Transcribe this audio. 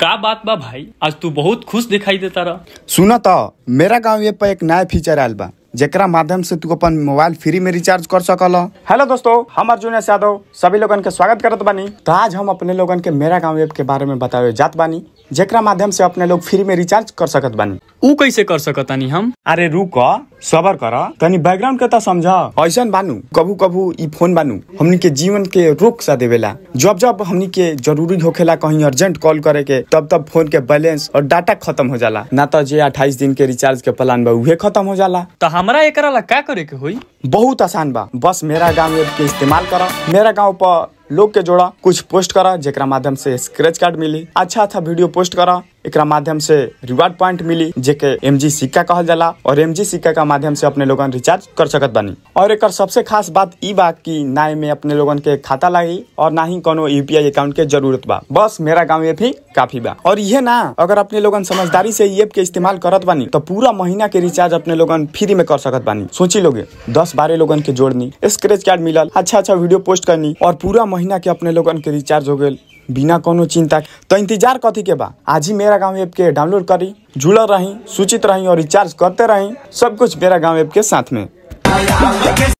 का बात बा भाई आज तू बहुत खुश दिखाई देता रहा सुना तो मेरा गाँव ये पर एक नया फीचर आयल बा जरा माध्यम से तू अपन मोबाइल फ्री में रिचार्ज कर सकल हेलो दोस्तों हम अर्जुन एस यादव सभी लोगन के स्वागत करत बानी तो आज हम अपने लोगन के मेरा गांव ऐप के बारे में बतावे जात बानी जरा माध्यम से अपने लोग फ्री में रिचार्ज कर सकत बानी उ कैसे कर नहीं हम अरे रुक सबर कर तनी बैकग्राउंड के समझा ऐसा बानू कबू कभू इ फोन बानू हमनी के जीवन के रोक सा देवेला जब जब हमनी के जरूरी होखेला कहीं अर्जेंट कॉल करे के तब तब फोन के बैलेंस और डाटा खत्म हो जाला ना तो जे अट्ठाईस दिन के रिचार्ज के प्लान बा उहे खत्म हो जाला तो हमारा एक ला का करे के हुई बहुत आसान बा बस मेरा गाँव ऐप के इस्तेमाल करा मेरा गाँव पर लोग के जोड़ा कुछ पोस्ट करा जेकरा माध्यम से स्क्रैच कार्ड मिली अच्छा अच्छा वीडियो पोस्ट करा एक माध्यम से रिवार्ड पॉइंट मिली जेके एम जी सिक्का कहा जाला और एम जी सिक्का का माध्यम से अपने लोगन रिचार्ज कर सकत बानी और एक सबसे खास बात बा की ना में अपने लोगन के खाता लगी और ना ही कोनो यूपीआई अकाउंट के जरूरत बा बस मेरा गाँव ये भी काफी बा और ये ना अगर अपने लोगन समझदारी से ऐप के इस्तेमाल करत बानी तो पूरा महीना के रिचार्ज अपने लोगन फ्री में कर सकत बानी सोची लोगे दस बारह लोगन के जोड़नी स्क्रेच कार्ड मिलल अच्छा अच्छा वीडियो पोस्ट करनी और पूरा महीना के अपने लोगन के रिचार्ज हो गए बिना कोनो चिंता तो इंतजार कथी के बा आज ही मेरा गाँव ऐप के डाउनलोड करी जुड़ल रही सूचित रही और रिचार्ज करते रही सब कुछ मेरा गाँव ऐप के साथ में